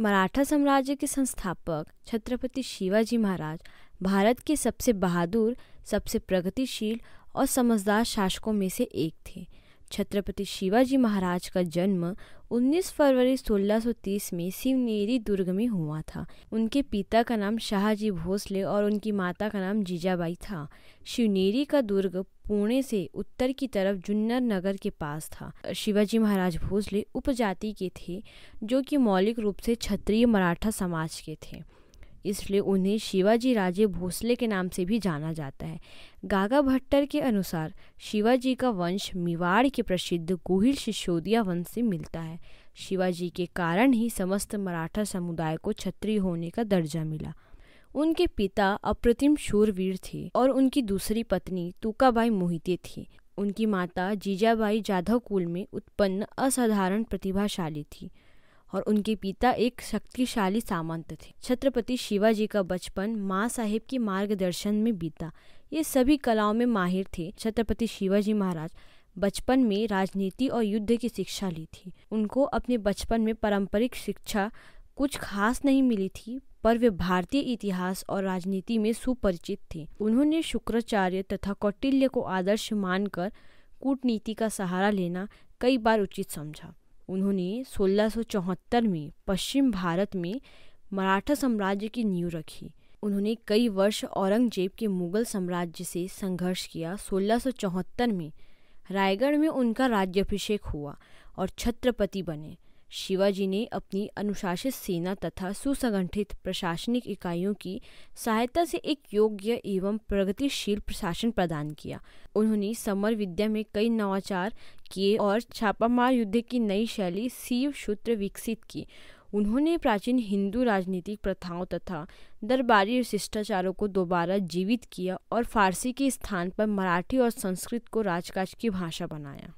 मराठा साम्राज्य के संस्थापक छत्रपति शिवाजी महाराज भारत के सबसे बहादुर सबसे प्रगतिशील और समझदार शासकों में से एक थे छत्रपति शिवाजी महाराज का जन्म 19 फरवरी 1630 में सिवनेरी दुर्ग में हुआ था उनके पिता का नाम शाहजी भोसले और उनकी माता का नाम जीजाबाई था शिवनेरी का दुर्ग पुणे से उत्तर की तरफ जुन्नर नगर के पास था शिवाजी महाराज भोसले उपजाति के थे जो कि मौलिक रूप से क्षत्रिय मराठा समाज के थे इसलिए उन्हें शिवाजी राजे भोसले के नाम से भी जाना जाता है गागा भट्टर के अनुसार शिवाजी का वंश मेवाड़ के प्रसिद्ध गोहिल सिसोदिया वंश से मिलता है शिवाजी के कारण ही समस्त मराठा समुदाय को क्षत्रिय होने का दर्जा मिला उनके पिता अप्रतिम शूरवीर थे और उनकी दूसरी पत्नी तुकाबाई मोहिते थी उनकी माता जीजाबाई जाधव कुल में उत्पन्न असाधारण प्रतिभाशाली थी और उनके पिता एक शक्तिशाली सामंत थे छत्रपति शिवाजी का बचपन माँ साहेब के मार्गदर्शन में बीता ये सभी कलाओं में माहिर थे छत्रपति शिवाजी महाराज बचपन में राजनीति और युद्ध की शिक्षा ली थी उनको अपने बचपन में पारंपरिक शिक्षा कुछ खास नहीं मिली थी पर वे भारतीय इतिहास और राजनीति में सुपरिचित थे उन्होंने शुक्राचार्य तथा कौटिल्य को आदर्श मानकर कूटनीति का सहारा लेना कई बार उचित समझा उन्होंने सोलह में पश्चिम भारत में मराठा साम्राज्य की नींव रखी उन्होंने कई वर्ष औरंगजेब के मुगल साम्राज्य से संघर्ष किया सोलह में रायगढ़ में उनका राज्याभिषेक हुआ और छत्रपति बने शिवाजी ने अपनी अनुशासित सेना तथा सुसंगठित प्रशासनिक इकाइयों की सहायता से एक योग्य एवं प्रगतिशील प्रशासन प्रदान किया उन्होंने समर विद्या में कई नवाचार किए और छापामार युद्ध की नई शैली शिव सूत्र विकसित की उन्होंने प्राचीन हिंदू राजनीतिक प्रथाओं तथा दरबारी शिष्टाचारों को दोबारा जीवित किया और फारसी के स्थान पर मराठी और संस्कृत को राजकाज की भाषा बनाया